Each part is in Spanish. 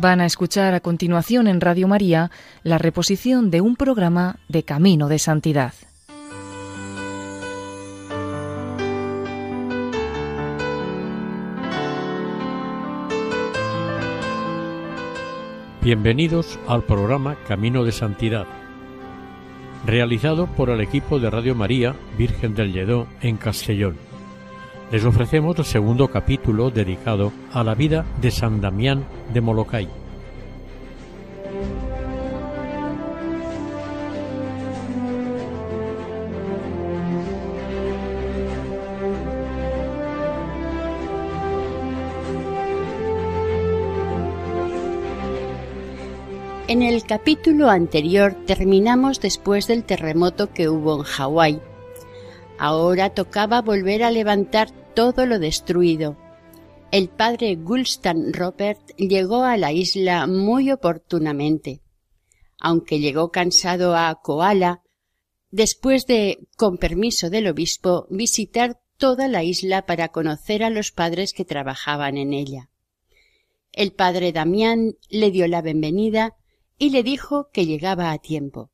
Van a escuchar a continuación en Radio María la reposición de un programa de Camino de Santidad. Bienvenidos al programa Camino de Santidad, realizado por el equipo de Radio María Virgen del Lledó en Castellón les ofrecemos el segundo capítulo dedicado a la vida de San Damián de Molokai. En el capítulo anterior terminamos después del terremoto que hubo en Hawái. Ahora tocaba volver a levantar todo lo destruido. El padre Gulstan Robert llegó a la isla muy oportunamente. Aunque llegó cansado a Koala, después de, con permiso del obispo, visitar toda la isla para conocer a los padres que trabajaban en ella. El padre Damián le dio la bienvenida y le dijo que llegaba a tiempo.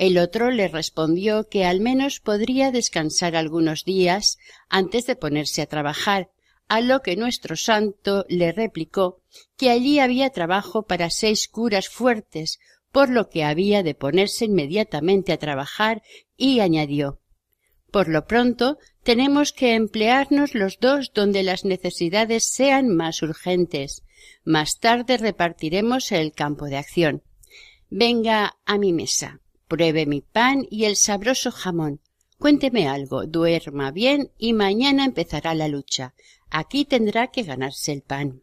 El otro le respondió que al menos podría descansar algunos días antes de ponerse a trabajar, a lo que nuestro santo le replicó que allí había trabajo para seis curas fuertes, por lo que había de ponerse inmediatamente a trabajar, y añadió Por lo pronto tenemos que emplearnos los dos donde las necesidades sean más urgentes. Más tarde repartiremos el campo de acción. Venga a mi mesa. Pruebe mi pan y el sabroso jamón. Cuénteme algo, duerma bien y mañana empezará la lucha. Aquí tendrá que ganarse el pan.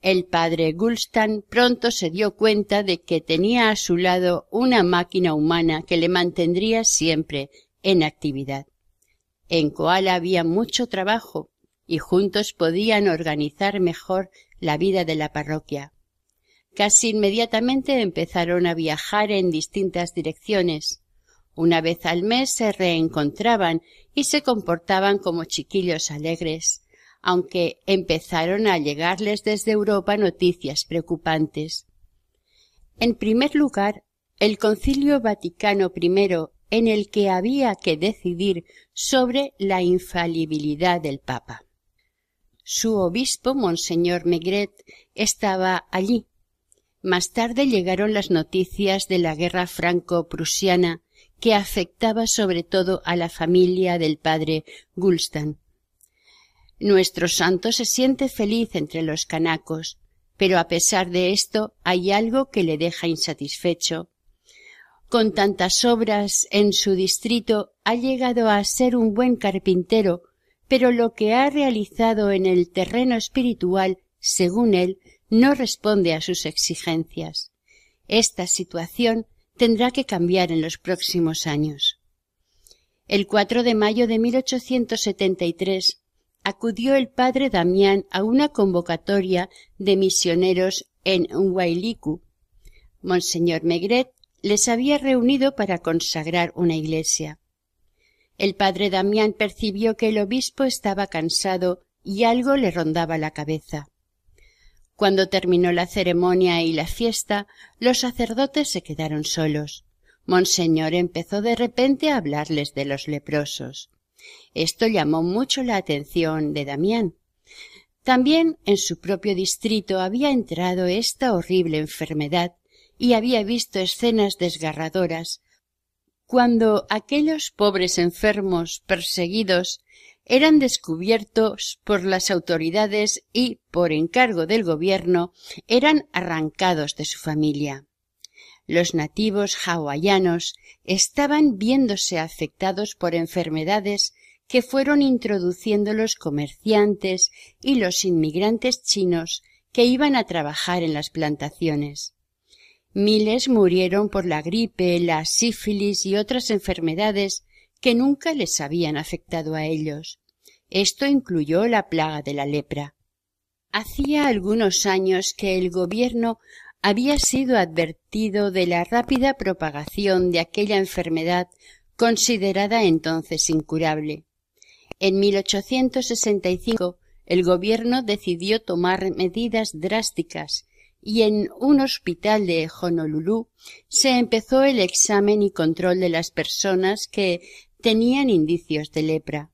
El padre Gulstan pronto se dio cuenta de que tenía a su lado una máquina humana que le mantendría siempre en actividad. En Koala había mucho trabajo y juntos podían organizar mejor la vida de la parroquia. Casi inmediatamente empezaron a viajar en distintas direcciones. Una vez al mes se reencontraban y se comportaban como chiquillos alegres, aunque empezaron a llegarles desde Europa noticias preocupantes. En primer lugar, el Concilio Vaticano I, en el que había que decidir sobre la infalibilidad del Papa. Su obispo, Monseñor Megret, estaba allí, más tarde llegaron las noticias de la guerra franco-prusiana que afectaba sobre todo a la familia del padre Gulstan. Nuestro santo se siente feliz entre los canacos, pero a pesar de esto hay algo que le deja insatisfecho. Con tantas obras en su distrito ha llegado a ser un buen carpintero, pero lo que ha realizado en el terreno espiritual, según él, no responde a sus exigencias. Esta situación tendrá que cambiar en los próximos años. El 4 de mayo de 1873 acudió el padre Damián a una convocatoria de misioneros en Huaylicu. Monseñor Megret les había reunido para consagrar una iglesia. El padre Damián percibió que el obispo estaba cansado y algo le rondaba la cabeza. Cuando terminó la ceremonia y la fiesta, los sacerdotes se quedaron solos. Monseñor empezó de repente a hablarles de los leprosos. Esto llamó mucho la atención de Damián. También en su propio distrito había entrado esta horrible enfermedad y había visto escenas desgarradoras cuando aquellos pobres enfermos perseguidos eran descubiertos por las autoridades y, por encargo del gobierno, eran arrancados de su familia. Los nativos hawaianos estaban viéndose afectados por enfermedades que fueron introduciendo los comerciantes y los inmigrantes chinos que iban a trabajar en las plantaciones. Miles murieron por la gripe, la sífilis y otras enfermedades que nunca les habían afectado a ellos. Esto incluyó la plaga de la lepra. Hacía algunos años que el gobierno había sido advertido de la rápida propagación de aquella enfermedad considerada entonces incurable. En 1865 el gobierno decidió tomar medidas drásticas y en un hospital de Honolulu se empezó el examen y control de las personas que tenían indicios de lepra.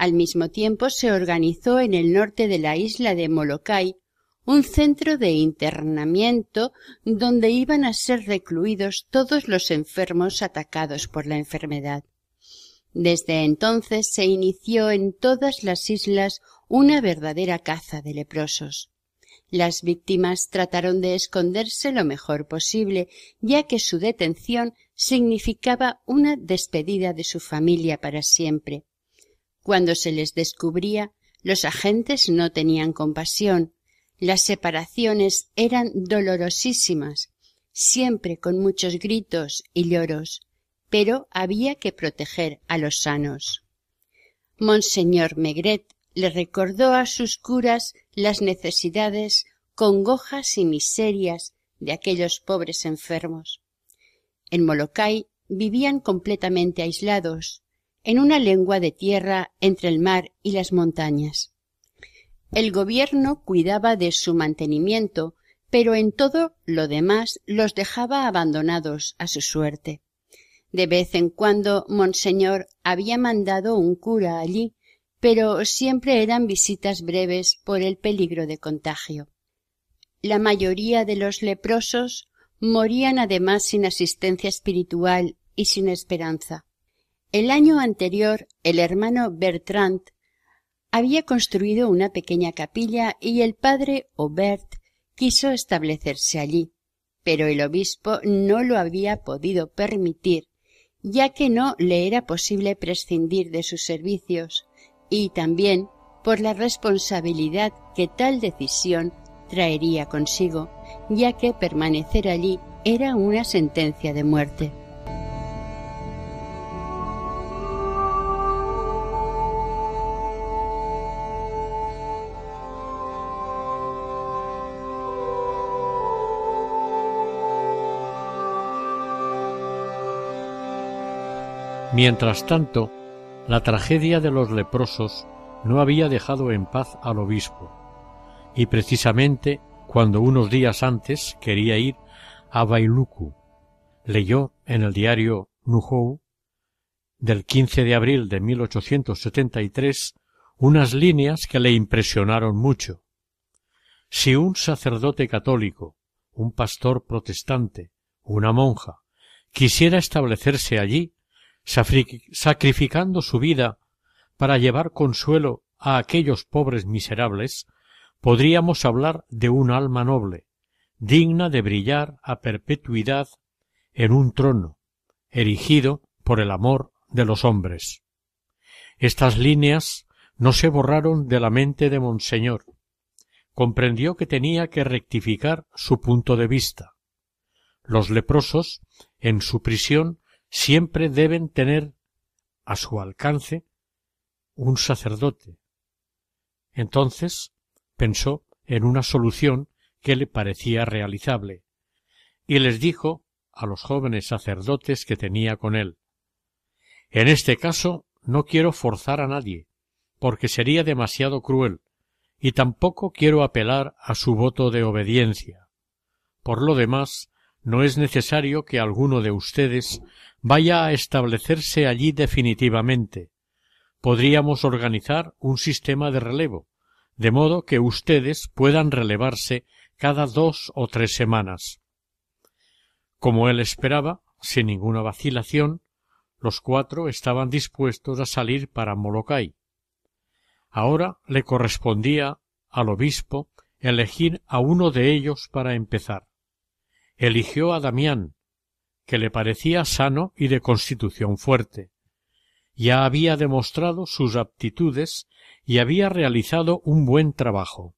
Al mismo tiempo se organizó en el norte de la isla de Molokai un centro de internamiento donde iban a ser recluidos todos los enfermos atacados por la enfermedad. Desde entonces se inició en todas las islas una verdadera caza de leprosos. Las víctimas trataron de esconderse lo mejor posible, ya que su detención significaba una despedida de su familia para siempre. Cuando se les descubría, los agentes no tenían compasión. Las separaciones eran dolorosísimas, siempre con muchos gritos y lloros, pero había que proteger a los sanos. Monseñor Megret le recordó a sus curas las necesidades, congojas y miserias de aquellos pobres enfermos. En Molokai vivían completamente aislados, en una lengua de tierra entre el mar y las montañas. El gobierno cuidaba de su mantenimiento, pero en todo lo demás los dejaba abandonados a su suerte. De vez en cuando Monseñor había mandado un cura allí, pero siempre eran visitas breves por el peligro de contagio. La mayoría de los leprosos morían además sin asistencia espiritual y sin esperanza. El año anterior, el hermano Bertrand había construido una pequeña capilla y el padre Aubert quiso establecerse allí, pero el obispo no lo había podido permitir, ya que no le era posible prescindir de sus servicios y también por la responsabilidad que tal decisión traería consigo, ya que permanecer allí era una sentencia de muerte. Mientras tanto, la tragedia de los leprosos no había dejado en paz al obispo, y precisamente cuando unos días antes quería ir a Bailuku, leyó en el diario Nuhou del 15 de abril de 1873 unas líneas que le impresionaron mucho. Si un sacerdote católico, un pastor protestante, una monja, quisiera establecerse allí, sacrificando su vida para llevar consuelo a aquellos pobres miserables, podríamos hablar de un alma noble, digna de brillar a perpetuidad en un trono, erigido por el amor de los hombres. Estas líneas no se borraron de la mente de Monseñor. Comprendió que tenía que rectificar su punto de vista. Los leprosos, en su prisión, siempre deben tener a su alcance un sacerdote. Entonces pensó en una solución que le parecía realizable, y les dijo a los jóvenes sacerdotes que tenía con él En este caso no quiero forzar a nadie, porque sería demasiado cruel, y tampoco quiero apelar a su voto de obediencia. Por lo demás, no es necesario que alguno de ustedes vaya a establecerse allí definitivamente. Podríamos organizar un sistema de relevo, de modo que ustedes puedan relevarse cada dos o tres semanas. Como él esperaba, sin ninguna vacilación, los cuatro estaban dispuestos a salir para Molokai. Ahora le correspondía al obispo elegir a uno de ellos para empezar eligió a Damián, que le parecía sano y de constitución fuerte. Ya había demostrado sus aptitudes y había realizado un buen trabajo.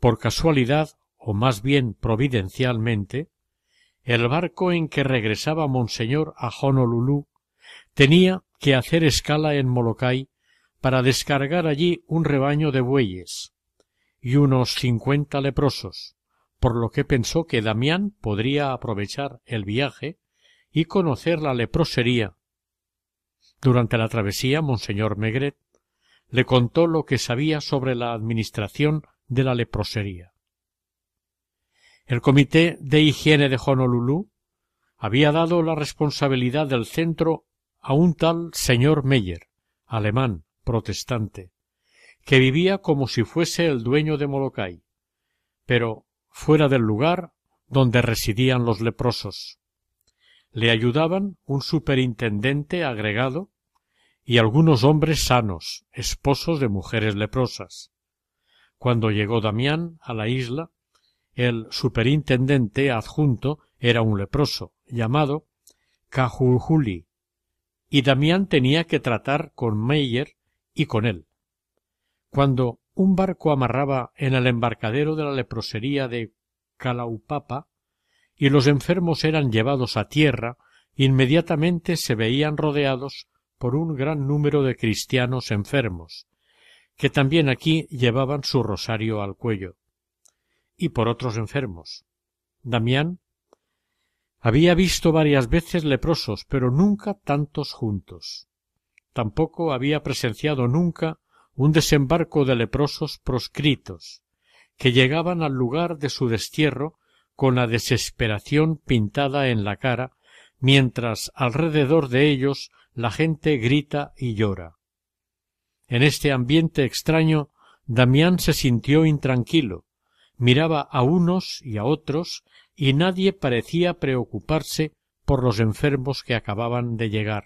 Por casualidad, o más bien providencialmente, el barco en que regresaba Monseñor a Honolulu tenía que hacer escala en Molokai para descargar allí un rebaño de bueyes y unos cincuenta leprosos, por lo que pensó que Damián podría aprovechar el viaje y conocer la leprosería. Durante la travesía, Monseñor Megret le contó lo que sabía sobre la administración de la leprosería. El Comité de Higiene de Honolulu había dado la responsabilidad del centro a un tal señor Meyer, alemán, protestante, que vivía como si fuese el dueño de Molokai, pero fuera del lugar donde residían los leprosos. Le ayudaban un superintendente agregado y algunos hombres sanos, esposos de mujeres leprosas. Cuando llegó Damián a la isla, el superintendente adjunto era un leproso, llamado Cajuljuli y Damián tenía que tratar con Meyer y con él. Cuando un barco amarraba en el embarcadero de la leprosería de Calaupapa y los enfermos eran llevados a tierra inmediatamente se veían rodeados por un gran número de cristianos enfermos que también aquí llevaban su rosario al cuello y por otros enfermos damián había visto varias veces leprosos pero nunca tantos juntos tampoco había presenciado nunca un desembarco de leprosos proscritos, que llegaban al lugar de su destierro con la desesperación pintada en la cara, mientras alrededor de ellos la gente grita y llora. En este ambiente extraño, Damián se sintió intranquilo, miraba a unos y a otros, y nadie parecía preocuparse por los enfermos que acababan de llegar.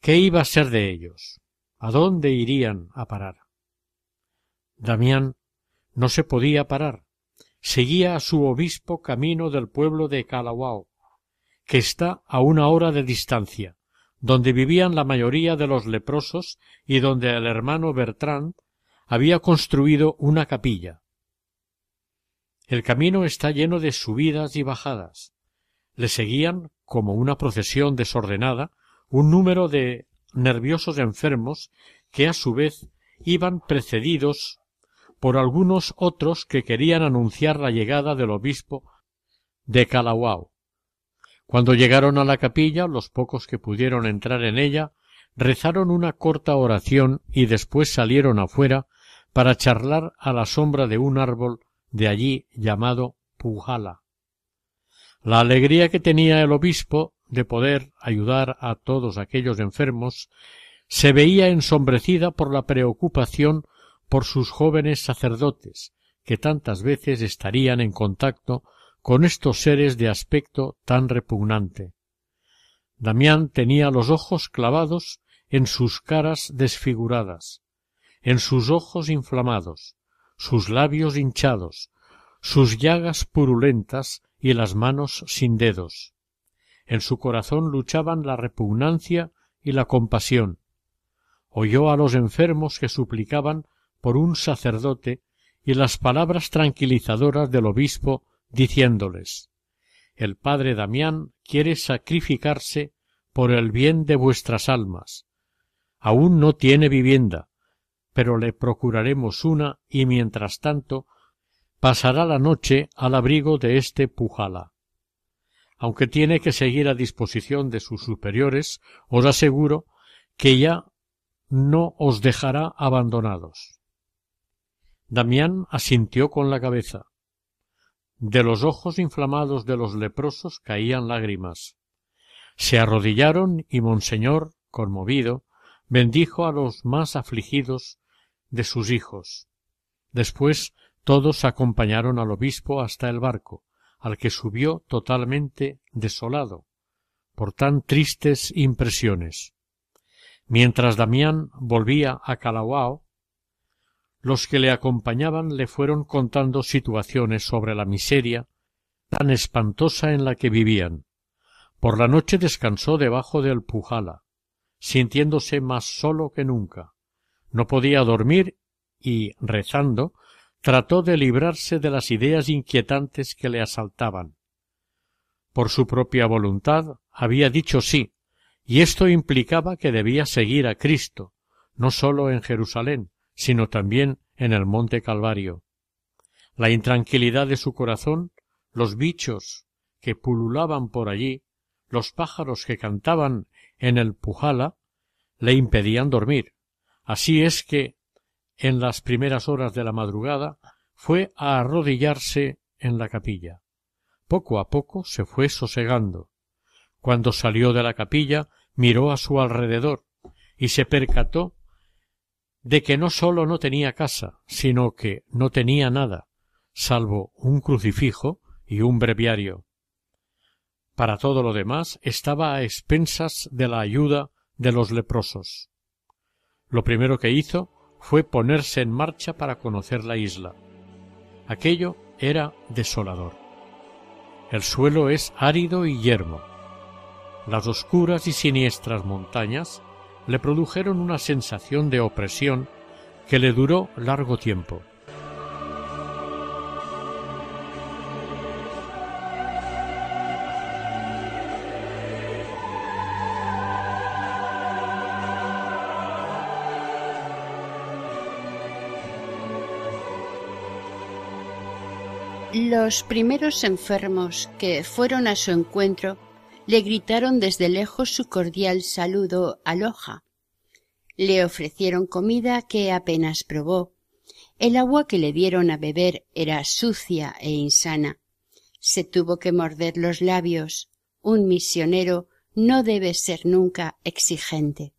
¿Qué iba a ser de ellos? ¿A dónde irían a parar? Damián no se podía parar. Seguía a su obispo camino del pueblo de Calauao, que está a una hora de distancia, donde vivían la mayoría de los leprosos y donde el hermano Bertrand había construido una capilla. El camino está lleno de subidas y bajadas. Le seguían, como una procesión desordenada, un número de nerviosos enfermos que a su vez iban precedidos por algunos otros que querían anunciar la llegada del obispo de Calauao. Cuando llegaron a la capilla, los pocos que pudieron entrar en ella rezaron una corta oración y después salieron afuera para charlar a la sombra de un árbol de allí llamado Pujala. La alegría que tenía el obispo de poder ayudar a todos aquellos enfermos se veía ensombrecida por la preocupación por sus jóvenes sacerdotes, que tantas veces estarían en contacto con estos seres de aspecto tan repugnante. Damián tenía los ojos clavados en sus caras desfiguradas, en sus ojos inflamados, sus labios hinchados, sus llagas purulentas y las manos sin dedos en su corazón luchaban la repugnancia y la compasión. Oyó a los enfermos que suplicaban por un sacerdote y las palabras tranquilizadoras del obispo diciéndoles El padre Damián quiere sacrificarse por el bien de vuestras almas. Aún no tiene vivienda, pero le procuraremos una y mientras tanto pasará la noche al abrigo de este pujala aunque tiene que seguir a disposición de sus superiores, os aseguro que ya no os dejará abandonados. Damián asintió con la cabeza. De los ojos inflamados de los leprosos caían lágrimas. Se arrodillaron y Monseñor, conmovido, bendijo a los más afligidos de sus hijos. Después todos acompañaron al obispo hasta el barco, al que subió totalmente desolado por tan tristes impresiones. Mientras Damián volvía a Calauao, los que le acompañaban le fueron contando situaciones sobre la miseria tan espantosa en la que vivían. Por la noche descansó debajo del pujala, sintiéndose más solo que nunca. No podía dormir y, rezando, trató de librarse de las ideas inquietantes que le asaltaban. Por su propia voluntad había dicho sí, y esto implicaba que debía seguir a Cristo, no sólo en Jerusalén, sino también en el monte Calvario. La intranquilidad de su corazón, los bichos que pululaban por allí, los pájaros que cantaban en el Pujala, le impedían dormir. Así es que en las primeras horas de la madrugada, fue a arrodillarse en la capilla. Poco a poco se fue sosegando. Cuando salió de la capilla, miró a su alrededor y se percató de que no sólo no tenía casa, sino que no tenía nada, salvo un crucifijo y un breviario. Para todo lo demás estaba a expensas de la ayuda de los leprosos. Lo primero que hizo fue ponerse en marcha para conocer la isla. Aquello era desolador. El suelo es árido y yermo. Las oscuras y siniestras montañas le produjeron una sensación de opresión que le duró largo tiempo. Los primeros enfermos que fueron a su encuentro le gritaron desde lejos su cordial saludo aloja. Le ofrecieron comida que apenas probó. El agua que le dieron a beber era sucia e insana. Se tuvo que morder los labios. Un misionero no debe ser nunca exigente.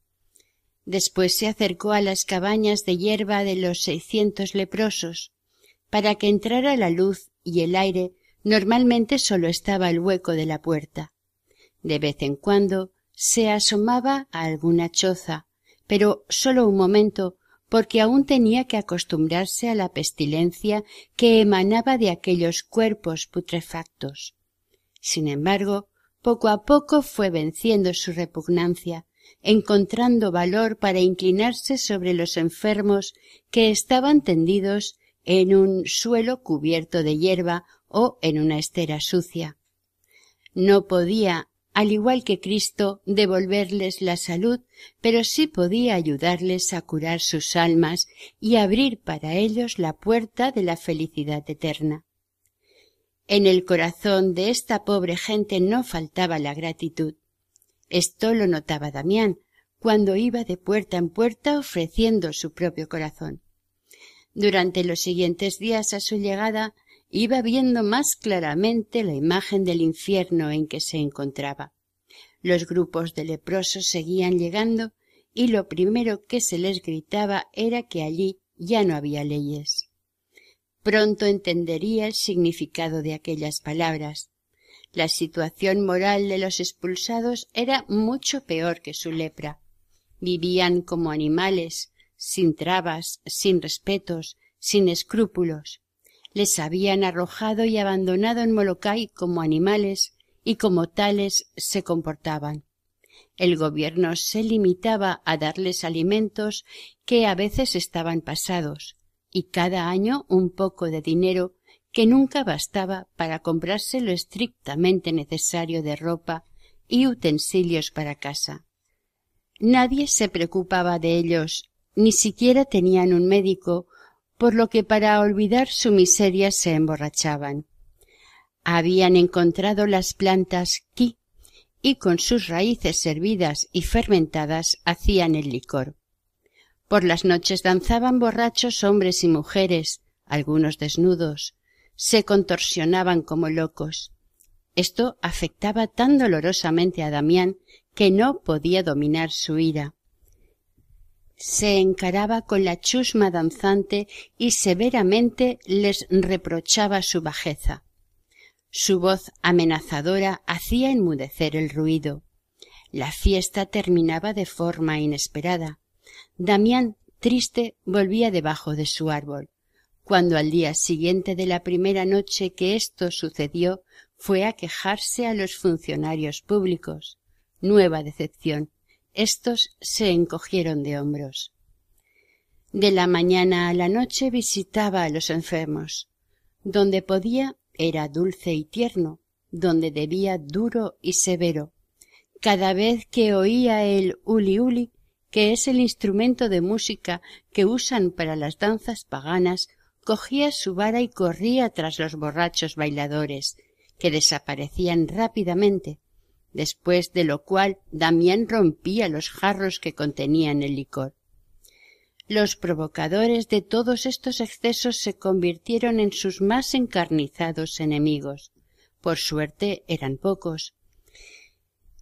Después se acercó a las cabañas de hierba de los seiscientos leprosos para que entrara la luz y el aire, normalmente sólo estaba el hueco de la puerta. De vez en cuando se asomaba a alguna choza, pero sólo un momento, porque aún tenía que acostumbrarse a la pestilencia que emanaba de aquellos cuerpos putrefactos. Sin embargo, poco a poco fue venciendo su repugnancia, encontrando valor para inclinarse sobre los enfermos que estaban tendidos en un suelo cubierto de hierba o en una estera sucia. No podía, al igual que Cristo, devolverles la salud, pero sí podía ayudarles a curar sus almas y abrir para ellos la puerta de la felicidad eterna. En el corazón de esta pobre gente no faltaba la gratitud. Esto lo notaba Damián cuando iba de puerta en puerta ofreciendo su propio corazón. Durante los siguientes días a su llegada iba viendo más claramente la imagen del infierno en que se encontraba. Los grupos de leprosos seguían llegando y lo primero que se les gritaba era que allí ya no había leyes. Pronto entendería el significado de aquellas palabras. La situación moral de los expulsados era mucho peor que su lepra. Vivían como animales, sin trabas, sin respetos, sin escrúpulos. Les habían arrojado y abandonado en Molokai como animales y como tales se comportaban. El gobierno se limitaba a darles alimentos que a veces estaban pasados y cada año un poco de dinero que nunca bastaba para comprarse lo estrictamente necesario de ropa y utensilios para casa. Nadie se preocupaba de ellos ni siquiera tenían un médico, por lo que para olvidar su miseria se emborrachaban. Habían encontrado las plantas ki y con sus raíces servidas y fermentadas hacían el licor. Por las noches danzaban borrachos hombres y mujeres, algunos desnudos, se contorsionaban como locos. Esto afectaba tan dolorosamente a Damián que no podía dominar su ira se encaraba con la chusma danzante y severamente les reprochaba su bajeza. Su voz amenazadora hacía enmudecer el ruido. La fiesta terminaba de forma inesperada. Damián, triste, volvía debajo de su árbol. Cuando al día siguiente de la primera noche que esto sucedió, fue a quejarse a los funcionarios públicos. Nueva decepción estos se encogieron de hombros. De la mañana a la noche visitaba a los enfermos. Donde podía era dulce y tierno, donde debía duro y severo. Cada vez que oía el uli uli, que es el instrumento de música que usan para las danzas paganas, cogía su vara y corría tras los borrachos bailadores, que desaparecían rápidamente, después de lo cual Damián rompía los jarros que contenían el licor. Los provocadores de todos estos excesos se convirtieron en sus más encarnizados enemigos. Por suerte eran pocos.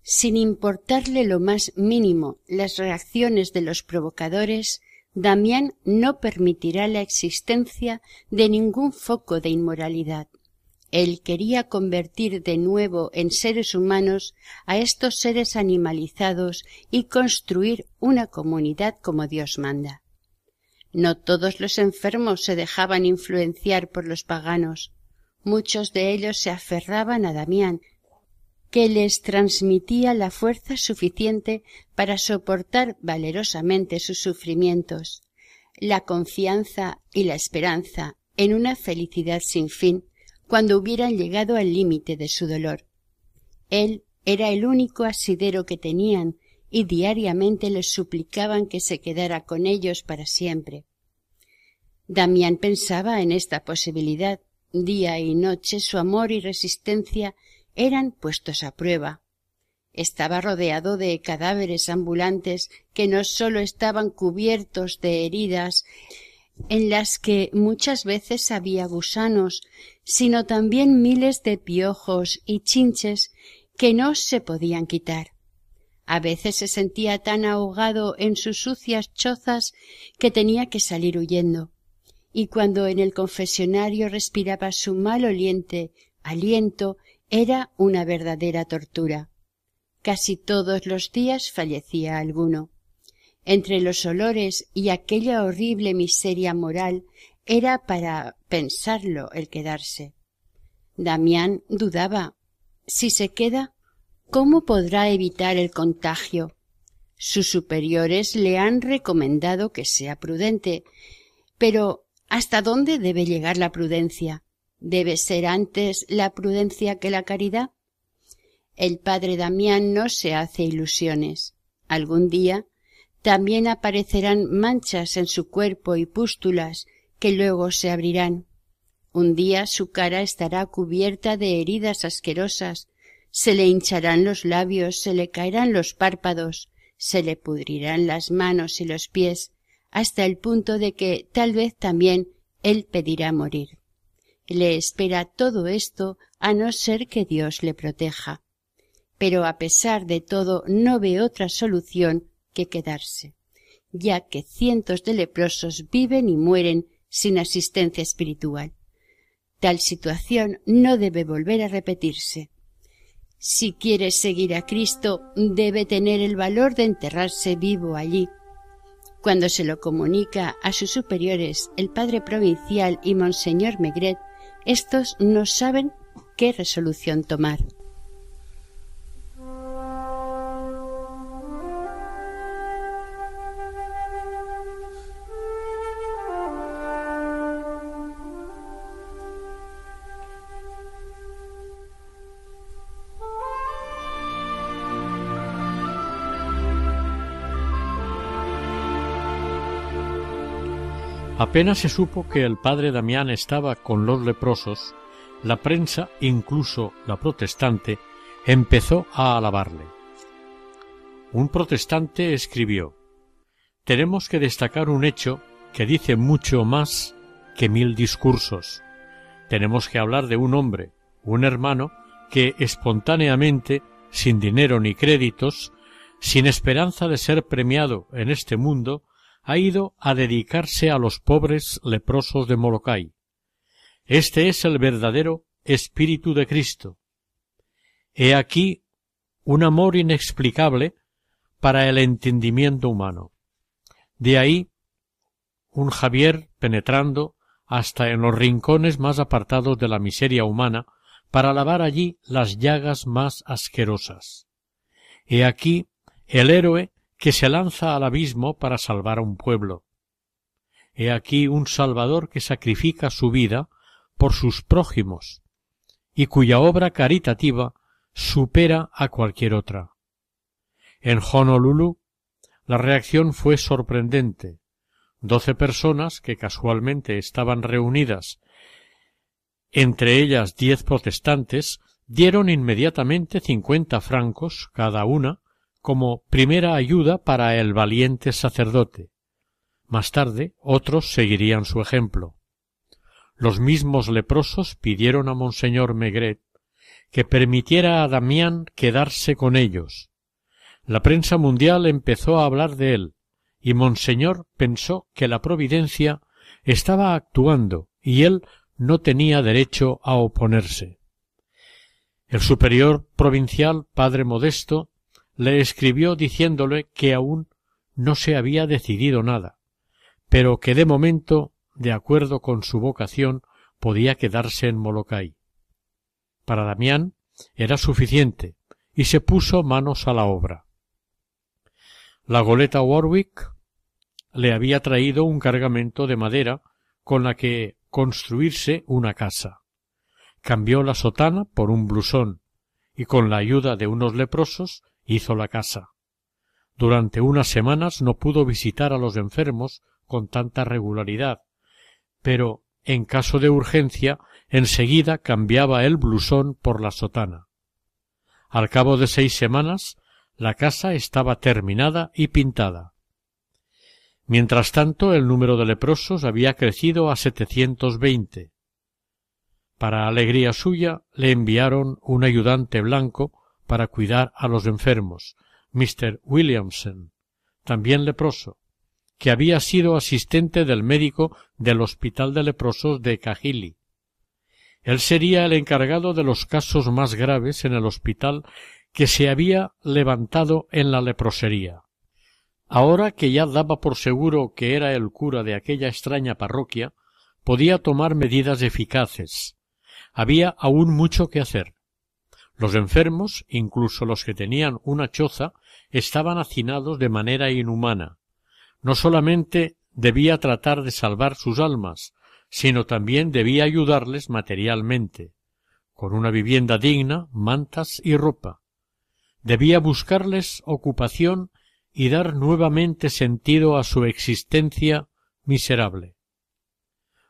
Sin importarle lo más mínimo las reacciones de los provocadores, Damián no permitirá la existencia de ningún foco de inmoralidad. Él quería convertir de nuevo en seres humanos a estos seres animalizados y construir una comunidad como Dios manda. No todos los enfermos se dejaban influenciar por los paganos. Muchos de ellos se aferraban a Damián, que les transmitía la fuerza suficiente para soportar valerosamente sus sufrimientos, la confianza y la esperanza en una felicidad sin fin, cuando hubieran llegado al límite de su dolor. Él era el único asidero que tenían y diariamente les suplicaban que se quedara con ellos para siempre. Damián pensaba en esta posibilidad. Día y noche su amor y resistencia eran puestos a prueba. Estaba rodeado de cadáveres ambulantes que no sólo estaban cubiertos de heridas, en las que muchas veces había gusanos, sino también miles de piojos y chinches que no se podían quitar. A veces se sentía tan ahogado en sus sucias chozas que tenía que salir huyendo, y cuando en el confesionario respiraba su oliente, aliento era una verdadera tortura. Casi todos los días fallecía alguno entre los olores y aquella horrible miseria moral era para pensarlo el quedarse. Damián dudaba. Si se queda, ¿cómo podrá evitar el contagio? Sus superiores le han recomendado que sea prudente, pero ¿hasta dónde debe llegar la prudencia? ¿Debe ser antes la prudencia que la caridad? El padre Damián no se hace ilusiones. Algún día también aparecerán manchas en su cuerpo y pústulas que luego se abrirán. Un día su cara estará cubierta de heridas asquerosas, se le hincharán los labios, se le caerán los párpados, se le pudrirán las manos y los pies, hasta el punto de que tal vez también él pedirá morir. Le espera todo esto a no ser que Dios le proteja. Pero a pesar de todo no ve otra solución que quedarse, ya que cientos de leprosos viven y mueren sin asistencia espiritual. Tal situación no debe volver a repetirse. Si quiere seguir a Cristo, debe tener el valor de enterrarse vivo allí. Cuando se lo comunica a sus superiores, el padre provincial y monseñor Megret, estos no saben qué resolución tomar. Apenas se supo que el padre Damián estaba con los leprosos, la prensa, incluso la protestante, empezó a alabarle. Un protestante escribió Tenemos que destacar un hecho que dice mucho más que mil discursos. Tenemos que hablar de un hombre, un hermano, que espontáneamente, sin dinero ni créditos, sin esperanza de ser premiado en este mundo, ha ido a dedicarse a los pobres leprosos de Molokai. Este es el verdadero Espíritu de Cristo. He aquí un amor inexplicable para el entendimiento humano. De ahí un Javier penetrando hasta en los rincones más apartados de la miseria humana para lavar allí las llagas más asquerosas. He aquí el héroe que se lanza al abismo para salvar a un pueblo. He aquí un Salvador que sacrifica su vida por sus prójimos y cuya obra caritativa supera a cualquier otra. En Honolulu la reacción fue sorprendente. Doce personas que casualmente estaban reunidas, entre ellas diez protestantes, dieron inmediatamente cincuenta francos cada una como primera ayuda para el valiente sacerdote. Más tarde otros seguirían su ejemplo. Los mismos leprosos pidieron a monseñor Megret que permitiera a Damián quedarse con ellos. La prensa mundial empezó a hablar de él, y monseñor pensó que la providencia estaba actuando y él no tenía derecho a oponerse. El superior provincial, padre Modesto, le escribió diciéndole que aún no se había decidido nada, pero que de momento, de acuerdo con su vocación, podía quedarse en Molokai. Para Damián era suficiente, y se puso manos a la obra. La goleta Warwick le había traído un cargamento de madera con la que construirse una casa. Cambió la sotana por un blusón, y con la ayuda de unos leprosos hizo la casa. Durante unas semanas no pudo visitar a los enfermos con tanta regularidad, pero en caso de urgencia enseguida cambiaba el blusón por la sotana. Al cabo de seis semanas la casa estaba terminada y pintada. Mientras tanto, el número de leprosos había crecido a setecientos veinte. Para alegría suya, le enviaron un ayudante blanco para cuidar a los enfermos, Mr. Williamson, también leproso, que había sido asistente del médico del Hospital de Leprosos de Cahilly Él sería el encargado de los casos más graves en el hospital que se había levantado en la leprosería. Ahora que ya daba por seguro que era el cura de aquella extraña parroquia, podía tomar medidas eficaces. Había aún mucho que hacer. Los enfermos, incluso los que tenían una choza, estaban hacinados de manera inhumana. No solamente debía tratar de salvar sus almas, sino también debía ayudarles materialmente, con una vivienda digna, mantas y ropa. Debía buscarles ocupación y dar nuevamente sentido a su existencia miserable.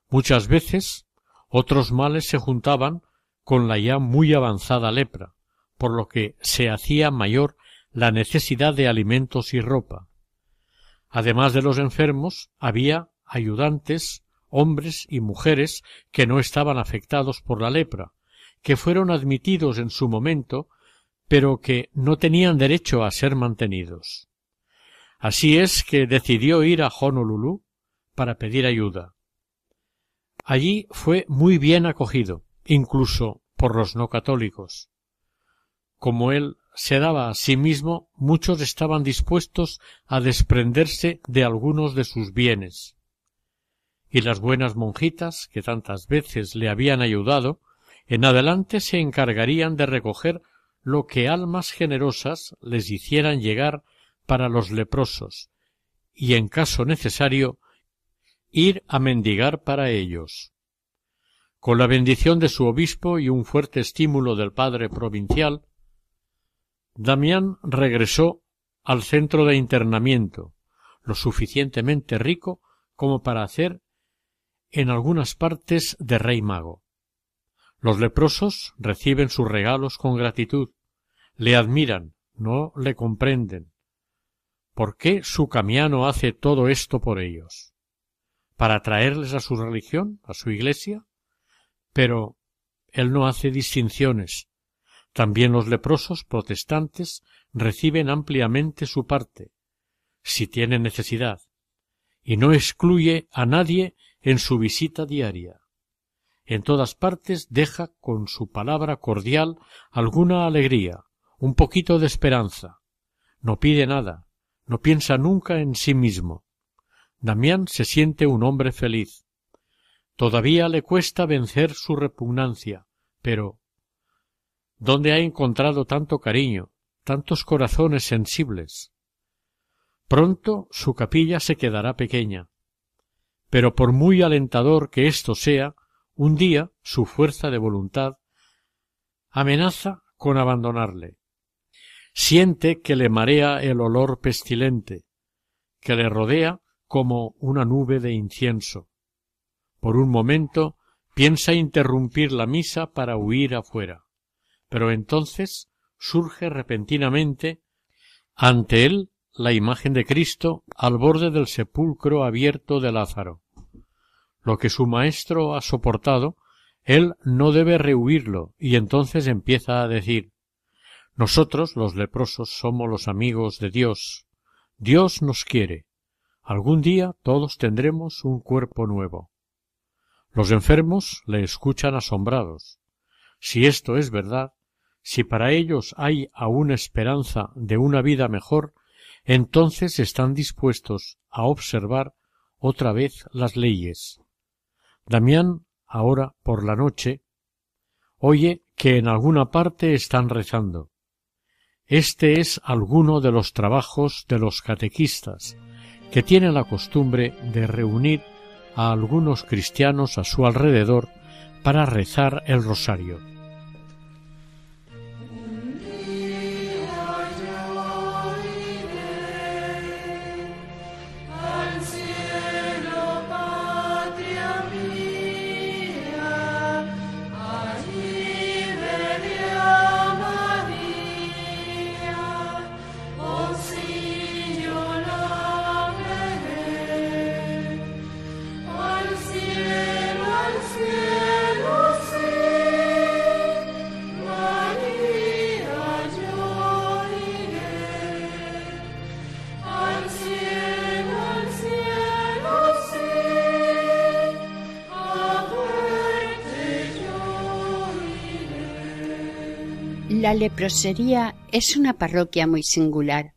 Muchas veces otros males se juntaban con la ya muy avanzada lepra, por lo que se hacía mayor la necesidad de alimentos y ropa. Además de los enfermos, había ayudantes, hombres y mujeres que no estaban afectados por la lepra, que fueron admitidos en su momento, pero que no tenían derecho a ser mantenidos. Así es que decidió ir a Honolulu para pedir ayuda. Allí fue muy bien acogido, incluso por los no católicos. Como él se daba a sí mismo, muchos estaban dispuestos a desprenderse de algunos de sus bienes. Y las buenas monjitas, que tantas veces le habían ayudado, en adelante se encargarían de recoger lo que almas generosas les hicieran llegar para los leprosos, y en caso necesario, ir a mendigar para ellos con la bendición de su obispo y un fuerte estímulo del padre provincial, Damián regresó al centro de internamiento, lo suficientemente rico como para hacer en algunas partes de rey mago. Los leprosos reciben sus regalos con gratitud, le admiran, no le comprenden. ¿Por qué su camiano hace todo esto por ellos? ¿Para traerles a su religión, a su iglesia? Pero él no hace distinciones. También los leprosos protestantes reciben ampliamente su parte, si tienen necesidad, y no excluye a nadie en su visita diaria. En todas partes deja con su palabra cordial alguna alegría, un poquito de esperanza. No pide nada, no piensa nunca en sí mismo. Damián se siente un hombre feliz, Todavía le cuesta vencer su repugnancia, pero ¿dónde ha encontrado tanto cariño, tantos corazones sensibles? Pronto su capilla se quedará pequeña. Pero por muy alentador que esto sea, un día su fuerza de voluntad amenaza con abandonarle. Siente que le marea el olor pestilente, que le rodea como una nube de incienso por un momento, piensa interrumpir la misa para huir afuera. Pero entonces surge repentinamente ante él la imagen de Cristo al borde del sepulcro abierto de Lázaro. Lo que su maestro ha soportado, él no debe rehuirlo, y entonces empieza a decir Nosotros, los leprosos, somos los amigos de Dios. Dios nos quiere. Algún día todos tendremos un cuerpo nuevo. Los enfermos le escuchan asombrados. Si esto es verdad, si para ellos hay aún esperanza de una vida mejor, entonces están dispuestos a observar otra vez las leyes. Damián, ahora por la noche, oye que en alguna parte están rezando. Este es alguno de los trabajos de los catequistas, que tienen la costumbre de reunir a algunos cristianos a su alrededor para rezar el rosario. Prosería es una parroquia muy singular.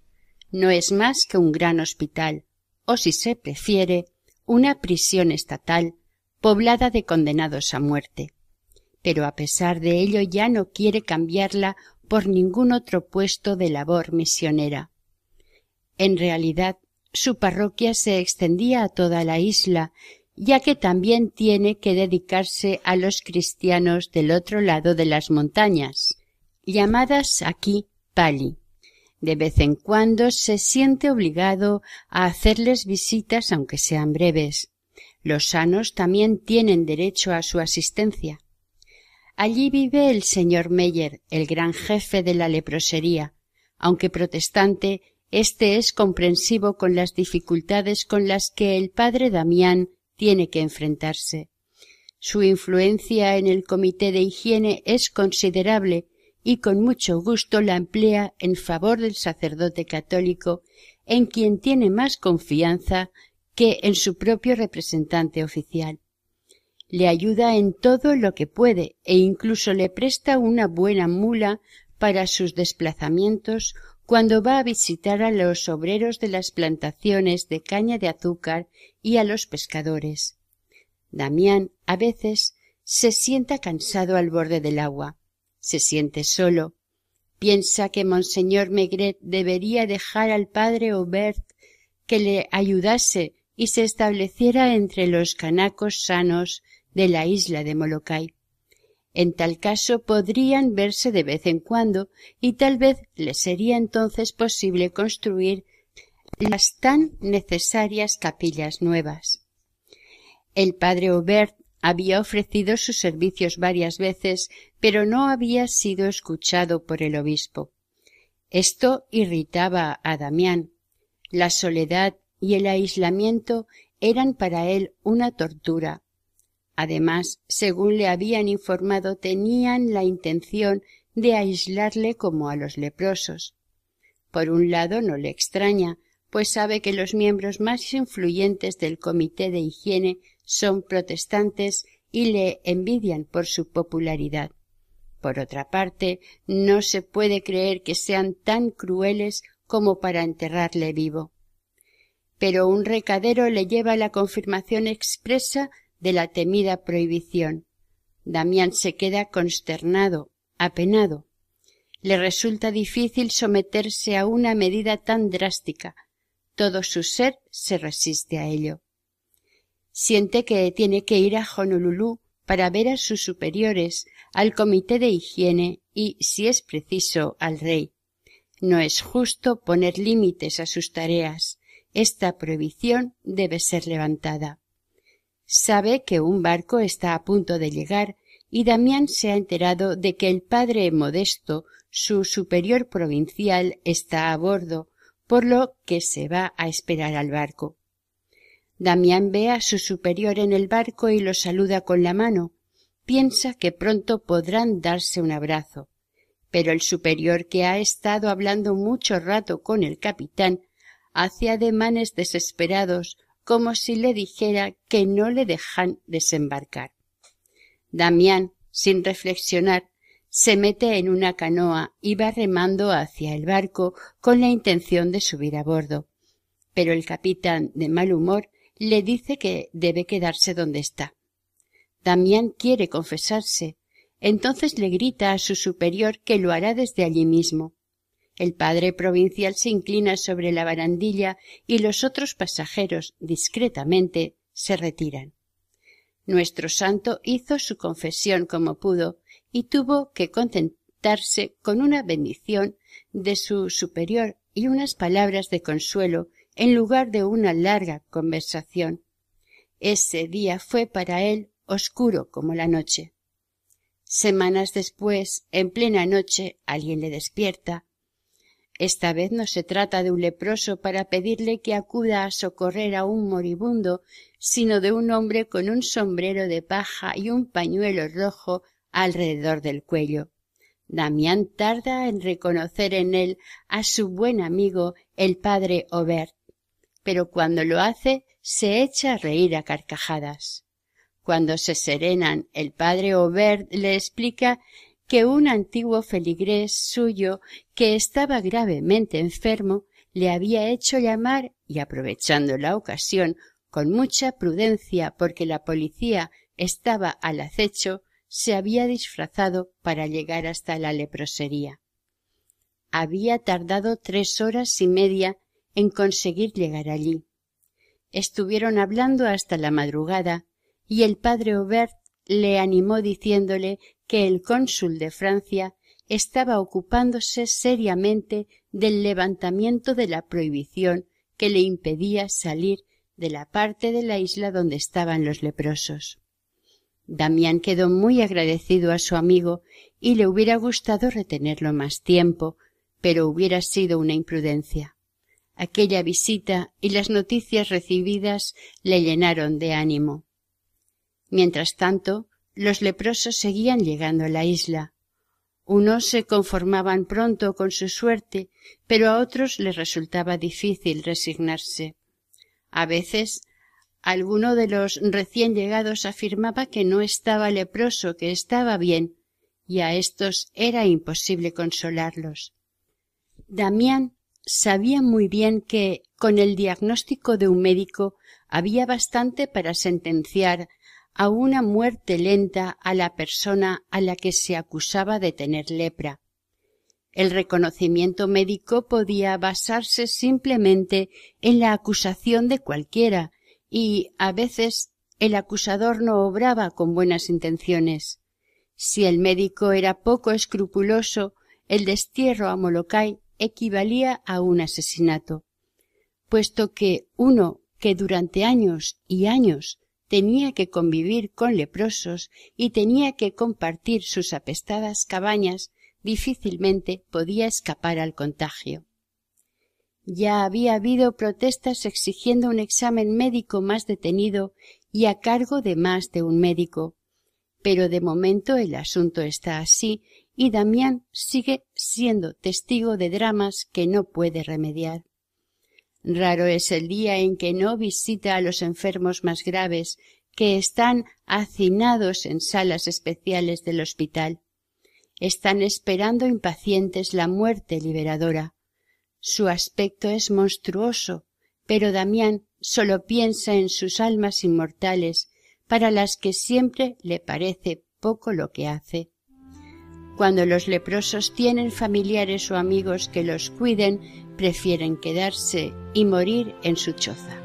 No es más que un gran hospital, o si se prefiere, una prisión estatal poblada de condenados a muerte. Pero a pesar de ello ya no quiere cambiarla por ningún otro puesto de labor misionera. En realidad, su parroquia se extendía a toda la isla, ya que también tiene que dedicarse a los cristianos del otro lado de las montañas, llamadas aquí pali. De vez en cuando se siente obligado a hacerles visitas aunque sean breves. Los sanos también tienen derecho a su asistencia. Allí vive el señor Meyer, el gran jefe de la leprosería. Aunque protestante, éste es comprensivo con las dificultades con las que el padre Damián tiene que enfrentarse. Su influencia en el comité de higiene es considerable y con mucho gusto la emplea en favor del sacerdote católico, en quien tiene más confianza que en su propio representante oficial. Le ayuda en todo lo que puede e incluso le presta una buena mula para sus desplazamientos cuando va a visitar a los obreros de las plantaciones de caña de azúcar y a los pescadores. Damián a veces se sienta cansado al borde del agua se siente solo. Piensa que Monseñor Megret debería dejar al padre Aubert que le ayudase y se estableciera entre los canacos sanos de la isla de Molokai. En tal caso podrían verse de vez en cuando y tal vez le sería entonces posible construir las tan necesarias capillas nuevas. El padre Aubert había ofrecido sus servicios varias veces, pero no había sido escuchado por el obispo. Esto irritaba a Damián. La soledad y el aislamiento eran para él una tortura. Además, según le habían informado, tenían la intención de aislarle como a los leprosos. Por un lado no le extraña, pues sabe que los miembros más influyentes del Comité de Higiene son protestantes y le envidian por su popularidad. Por otra parte, no se puede creer que sean tan crueles como para enterrarle vivo. Pero un recadero le lleva la confirmación expresa de la temida prohibición. Damián se queda consternado, apenado. Le resulta difícil someterse a una medida tan drástica, todo su ser se resiste a ello. Siente que tiene que ir a Honolulu para ver a sus superiores, al comité de higiene y, si es preciso, al rey. No es justo poner límites a sus tareas. Esta prohibición debe ser levantada. Sabe que un barco está a punto de llegar y Damián se ha enterado de que el padre Modesto, su superior provincial, está a bordo por lo que se va a esperar al barco. Damián ve a su superior en el barco y lo saluda con la mano. Piensa que pronto podrán darse un abrazo. Pero el superior, que ha estado hablando mucho rato con el capitán, hace ademanes desesperados como si le dijera que no le dejan desembarcar. Damián, sin reflexionar, se mete en una canoa y va remando hacia el barco con la intención de subir a bordo. Pero el capitán, de mal humor, le dice que debe quedarse donde está. Damián quiere confesarse. Entonces le grita a su superior que lo hará desde allí mismo. El padre provincial se inclina sobre la barandilla y los otros pasajeros, discretamente, se retiran. Nuestro santo hizo su confesión como pudo y tuvo que contentarse con una bendición de su superior y unas palabras de consuelo en lugar de una larga conversación. Ese día fue para él oscuro como la noche. Semanas después, en plena noche, alguien le despierta. Esta vez no se trata de un leproso para pedirle que acuda a socorrer a un moribundo, sino de un hombre con un sombrero de paja y un pañuelo rojo alrededor del cuello. Damián tarda en reconocer en él a su buen amigo el padre Obert, pero cuando lo hace se echa a reír a carcajadas. Cuando se serenan, el padre Obert le explica que un antiguo feligrés suyo que estaba gravemente enfermo le había hecho llamar y aprovechando la ocasión con mucha prudencia porque la policía estaba al acecho se había disfrazado para llegar hasta la leprosería. Había tardado tres horas y media en conseguir llegar allí. Estuvieron hablando hasta la madrugada y el padre Aubert le animó diciéndole que el cónsul de Francia estaba ocupándose seriamente del levantamiento de la prohibición que le impedía salir de la parte de la isla donde estaban los leprosos. Damián quedó muy agradecido a su amigo y le hubiera gustado retenerlo más tiempo, pero hubiera sido una imprudencia. Aquella visita y las noticias recibidas le llenaron de ánimo. Mientras tanto, los leprosos seguían llegando a la isla. Unos se conformaban pronto con su suerte, pero a otros les resultaba difícil resignarse. A veces Alguno de los recién llegados afirmaba que no estaba leproso, que estaba bien, y a estos era imposible consolarlos. Damián sabía muy bien que con el diagnóstico de un médico había bastante para sentenciar a una muerte lenta a la persona a la que se acusaba de tener lepra. El reconocimiento médico podía basarse simplemente en la acusación de cualquiera, y a veces el acusador no obraba con buenas intenciones. Si el médico era poco escrupuloso, el destierro a Molokai equivalía a un asesinato, puesto que uno que durante años y años tenía que convivir con leprosos y tenía que compartir sus apestadas cabañas, difícilmente podía escapar al contagio. Ya había habido protestas exigiendo un examen médico más detenido y a cargo de más de un médico. Pero de momento el asunto está así y Damián sigue siendo testigo de dramas que no puede remediar. Raro es el día en que no visita a los enfermos más graves que están hacinados en salas especiales del hospital. Están esperando impacientes la muerte liberadora su aspecto es monstruoso pero damián solo piensa en sus almas inmortales para las que siempre le parece poco lo que hace cuando los leprosos tienen familiares o amigos que los cuiden prefieren quedarse y morir en su choza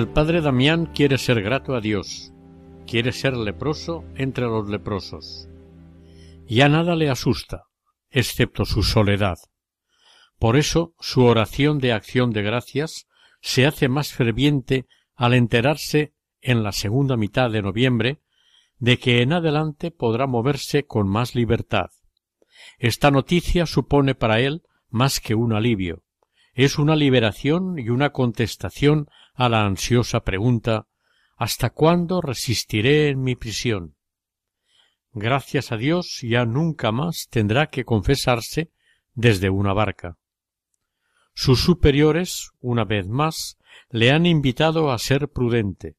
El padre Damián quiere ser grato a Dios, quiere ser leproso entre los leprosos. Ya nada le asusta, excepto su soledad. Por eso su oración de acción de gracias se hace más ferviente al enterarse en la segunda mitad de noviembre de que en adelante podrá moverse con más libertad. Esta noticia supone para él más que un alivio, es una liberación y una contestación a la ansiosa pregunta ¿Hasta cuándo resistiré en mi prisión? Gracias a Dios ya nunca más tendrá que confesarse desde una barca. Sus superiores, una vez más, le han invitado a ser prudente.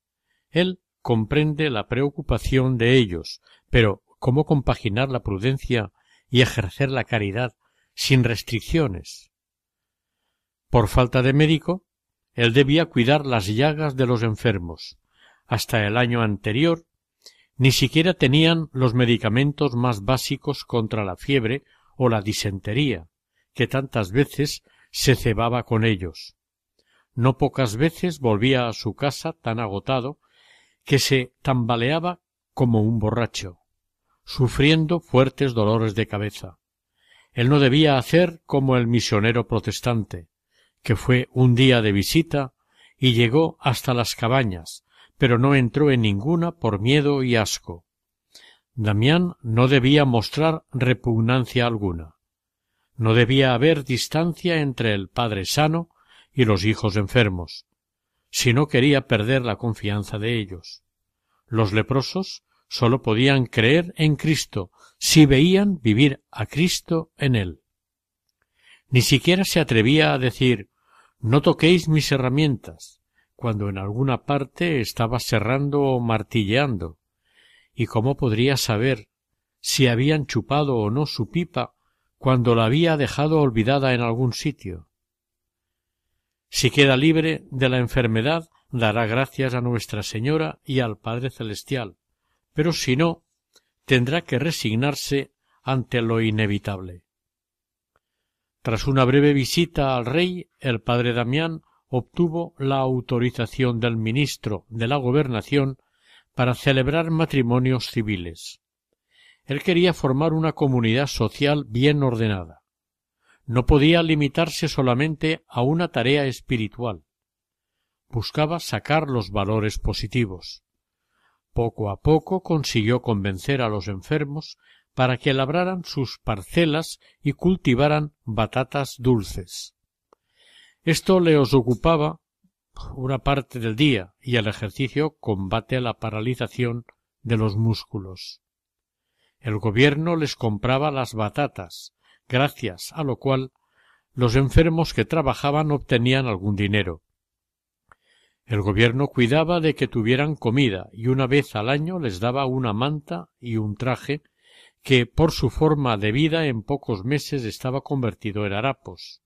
Él comprende la preocupación de ellos, pero ¿cómo compaginar la prudencia y ejercer la caridad sin restricciones? Por falta de médico, él debía cuidar las llagas de los enfermos. Hasta el año anterior, ni siquiera tenían los medicamentos más básicos contra la fiebre o la disentería, que tantas veces se cebaba con ellos. No pocas veces volvía a su casa tan agotado que se tambaleaba como un borracho, sufriendo fuertes dolores de cabeza. Él no debía hacer como el misionero protestante, que fue un día de visita y llegó hasta las cabañas, pero no entró en ninguna por miedo y asco. Damián no debía mostrar repugnancia alguna. No debía haber distancia entre el padre sano y los hijos enfermos, si no quería perder la confianza de ellos. Los leprosos sólo podían creer en Cristo si veían vivir a Cristo en él. Ni siquiera se atrevía a decir no toquéis mis herramientas cuando en alguna parte estaba cerrando o martilleando y cómo podría saber si habían chupado o no su pipa cuando la había dejado olvidada en algún sitio. Si queda libre de la enfermedad, dará gracias a Nuestra Señora y al Padre Celestial, pero si no, tendrá que resignarse ante lo inevitable. Tras una breve visita al rey, el padre Damián obtuvo la autorización del ministro de la Gobernación para celebrar matrimonios civiles. Él quería formar una comunidad social bien ordenada. No podía limitarse solamente a una tarea espiritual. Buscaba sacar los valores positivos. Poco a poco consiguió convencer a los enfermos para que labraran sus parcelas y cultivaran batatas dulces. Esto les ocupaba una parte del día y el ejercicio combate la paralización de los músculos. El gobierno les compraba las batatas, gracias a lo cual los enfermos que trabajaban obtenían algún dinero. El gobierno cuidaba de que tuvieran comida y una vez al año les daba una manta y un traje que por su forma de vida en pocos meses estaba convertido en harapos.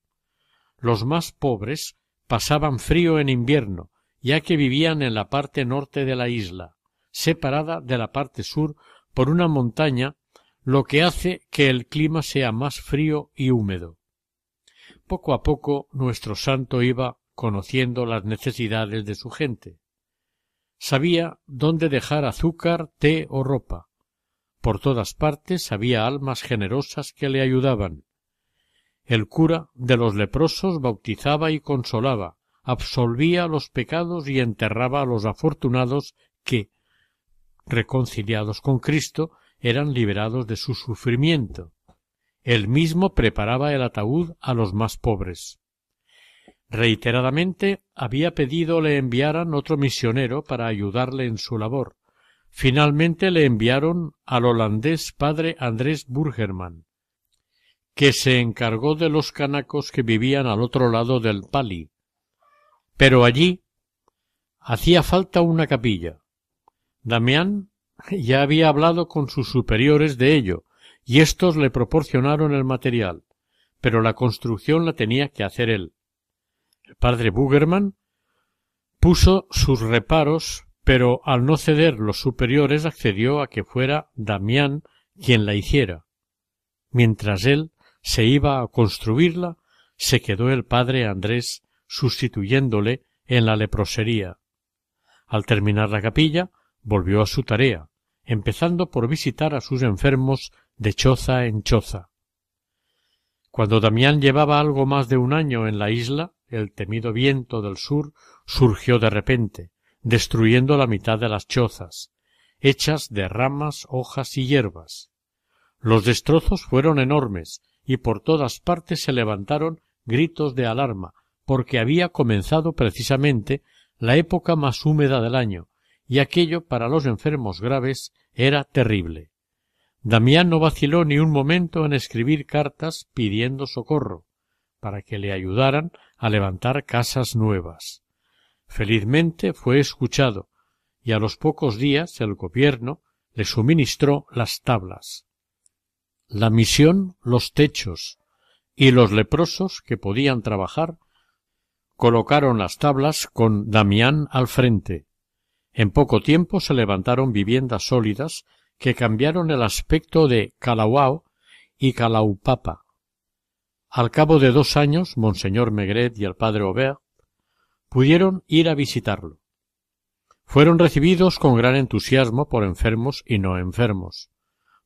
Los más pobres pasaban frío en invierno, ya que vivían en la parte norte de la isla, separada de la parte sur por una montaña, lo que hace que el clima sea más frío y húmedo. Poco a poco nuestro santo iba conociendo las necesidades de su gente. Sabía dónde dejar azúcar, té o ropa, por todas partes había almas generosas que le ayudaban. El cura de los leprosos bautizaba y consolaba, absolvía los pecados y enterraba a los afortunados que, reconciliados con Cristo, eran liberados de su sufrimiento. Él mismo preparaba el ataúd a los más pobres. Reiteradamente había pedido le enviaran otro misionero para ayudarle en su labor, Finalmente le enviaron al holandés padre Andrés Burgerman, que se encargó de los canacos que vivían al otro lado del Pali. Pero allí hacía falta una capilla. Damián ya había hablado con sus superiores de ello, y éstos le proporcionaron el material, pero la construcción la tenía que hacer él. El padre Burgerman puso sus reparos pero al no ceder los superiores accedió a que fuera Damián quien la hiciera. Mientras él se iba a construirla, se quedó el padre Andrés sustituyéndole en la leprosería. Al terminar la capilla, volvió a su tarea, empezando por visitar a sus enfermos de choza en choza. Cuando Damián llevaba algo más de un año en la isla, el temido viento del sur surgió de repente, destruyendo la mitad de las chozas, hechas de ramas, hojas y hierbas. Los destrozos fueron enormes, y por todas partes se levantaron gritos de alarma, porque había comenzado precisamente la época más húmeda del año, y aquello para los enfermos graves era terrible. Damián no vaciló ni un momento en escribir cartas pidiendo socorro, para que le ayudaran a levantar casas nuevas felizmente fue escuchado y a los pocos días el gobierno le suministró las tablas la misión los techos y los leprosos que podían trabajar colocaron las tablas con Damián al frente. En poco tiempo se levantaron viviendas sólidas que cambiaron el aspecto de Calauao y Calaupapa. Al cabo de dos años, Monseñor Megret y el padre Aubert pudieron ir a visitarlo. Fueron recibidos con gran entusiasmo por enfermos y no enfermos.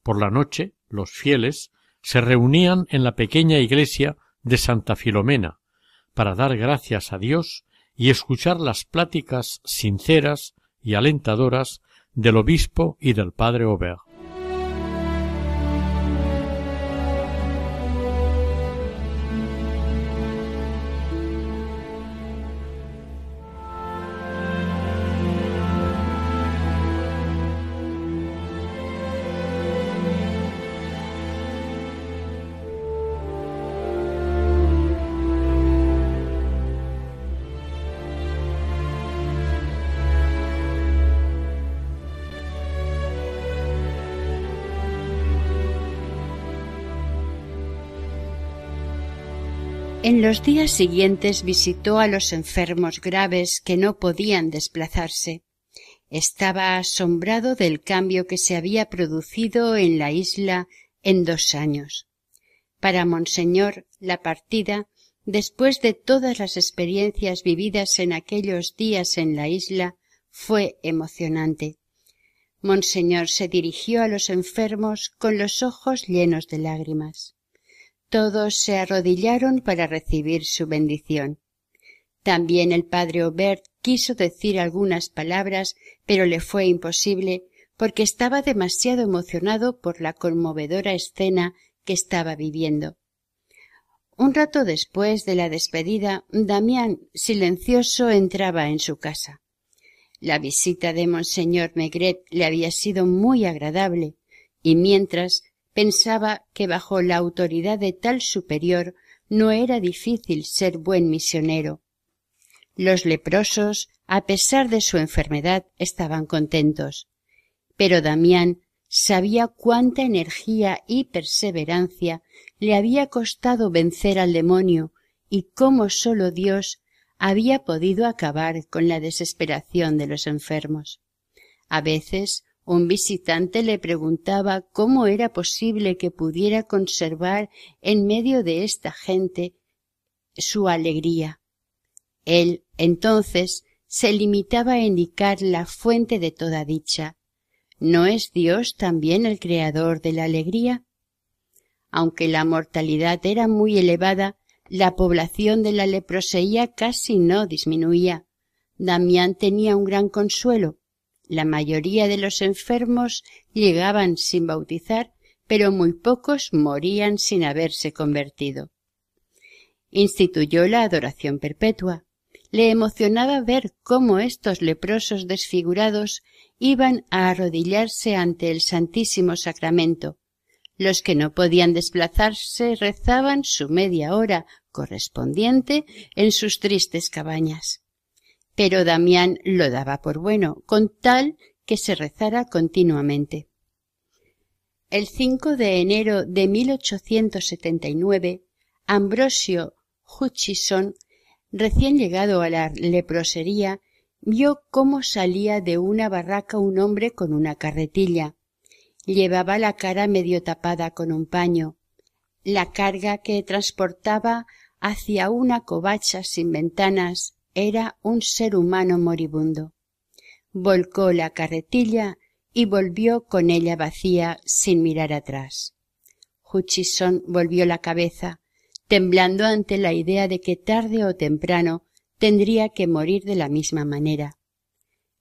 Por la noche, los fieles se reunían en la pequeña iglesia de Santa Filomena para dar gracias a Dios y escuchar las pláticas sinceras y alentadoras del obispo y del padre Aubert. los días siguientes visitó a los enfermos graves que no podían desplazarse. Estaba asombrado del cambio que se había producido en la isla en dos años. Para Monseñor, la partida, después de todas las experiencias vividas en aquellos días en la isla, fue emocionante. Monseñor se dirigió a los enfermos con los ojos llenos de lágrimas. Todos se arrodillaron para recibir su bendición. También el padre Aubert quiso decir algunas palabras, pero le fue imposible porque estaba demasiado emocionado por la conmovedora escena que estaba viviendo. Un rato después de la despedida, Damián, silencioso, entraba en su casa. La visita de Monseñor Megret le había sido muy agradable, y mientras pensaba que bajo la autoridad de tal superior no era difícil ser buen misionero. Los leprosos, a pesar de su enfermedad, estaban contentos. Pero Damián sabía cuánta energía y perseverancia le había costado vencer al demonio y cómo sólo Dios había podido acabar con la desesperación de los enfermos. A veces un visitante le preguntaba cómo era posible que pudiera conservar en medio de esta gente su alegría. Él, entonces, se limitaba a indicar la fuente de toda dicha. ¿No es Dios también el creador de la alegría? Aunque la mortalidad era muy elevada, la población de la leproseía casi no disminuía. Damián tenía un gran consuelo, la mayoría de los enfermos llegaban sin bautizar, pero muy pocos morían sin haberse convertido. Instituyó la adoración perpetua. Le emocionaba ver cómo estos leprosos desfigurados iban a arrodillarse ante el Santísimo Sacramento. Los que no podían desplazarse rezaban su media hora correspondiente en sus tristes cabañas pero Damián lo daba por bueno, con tal que se rezara continuamente. El 5 de enero de 1879, Ambrosio Hutchison, recién llegado a la leprosería, vio cómo salía de una barraca un hombre con una carretilla. Llevaba la cara medio tapada con un paño. La carga que transportaba hacia una covacha sin ventanas era un ser humano moribundo. Volcó la carretilla y volvió con ella vacía sin mirar atrás. Hutchison volvió la cabeza, temblando ante la idea de que tarde o temprano tendría que morir de la misma manera.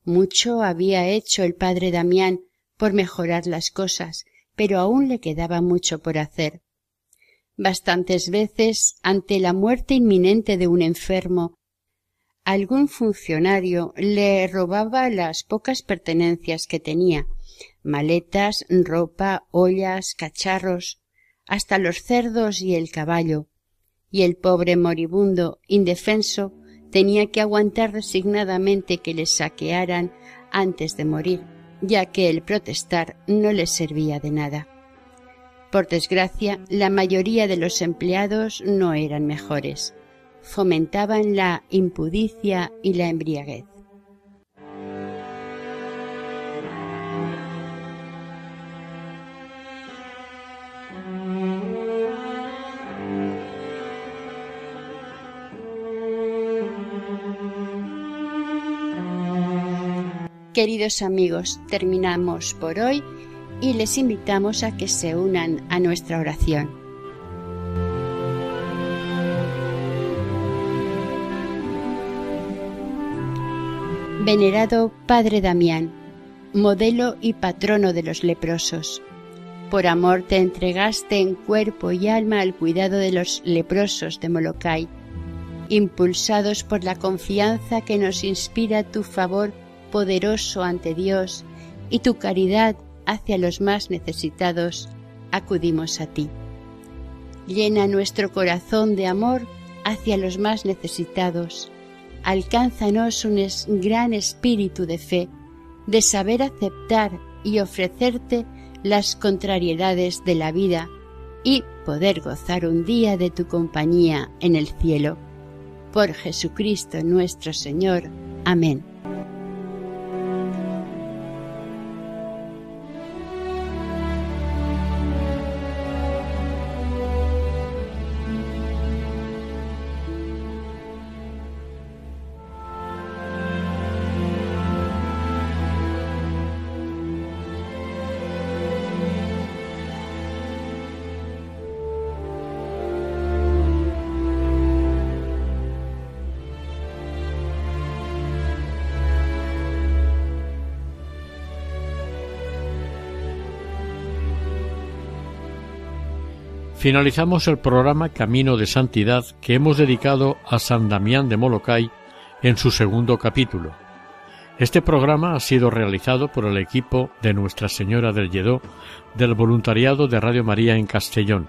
Mucho había hecho el padre Damián por mejorar las cosas, pero aún le quedaba mucho por hacer. Bastantes veces, ante la muerte inminente de un enfermo algún funcionario le robaba las pocas pertenencias que tenía maletas, ropa, ollas, cacharros, hasta los cerdos y el caballo, y el pobre moribundo, indefenso, tenía que aguantar resignadamente que le saquearan antes de morir, ya que el protestar no le servía de nada. Por desgracia, la mayoría de los empleados no eran mejores fomentaban la impudicia y la embriaguez. Queridos amigos, terminamos por hoy y les invitamos a que se unan a nuestra oración. Venerado Padre Damián, modelo y patrono de los leprosos, por amor te entregaste en cuerpo y alma al cuidado de los leprosos de Molokai, impulsados por la confianza que nos inspira tu favor poderoso ante Dios y tu caridad hacia los más necesitados, acudimos a ti. Llena nuestro corazón de amor hacia los más necesitados alcánzanos un gran espíritu de fe, de saber aceptar y ofrecerte las contrariedades de la vida y poder gozar un día de tu compañía en el cielo. Por Jesucristo nuestro Señor. Amén. finalizamos el programa Camino de Santidad que hemos dedicado a San Damián de Molokai en su segundo capítulo. Este programa ha sido realizado por el equipo de Nuestra Señora del Lledó del voluntariado de Radio María en Castellón.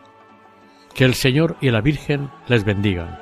Que el Señor y la Virgen les bendigan.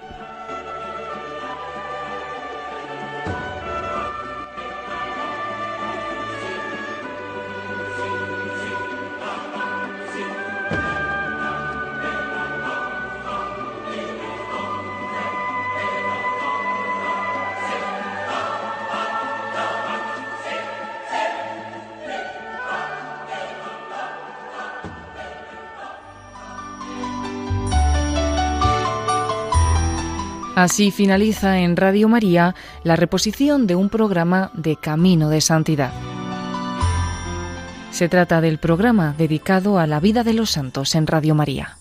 Así finaliza en Radio María la reposición de un programa de Camino de Santidad. Se trata del programa dedicado a la vida de los santos en Radio María.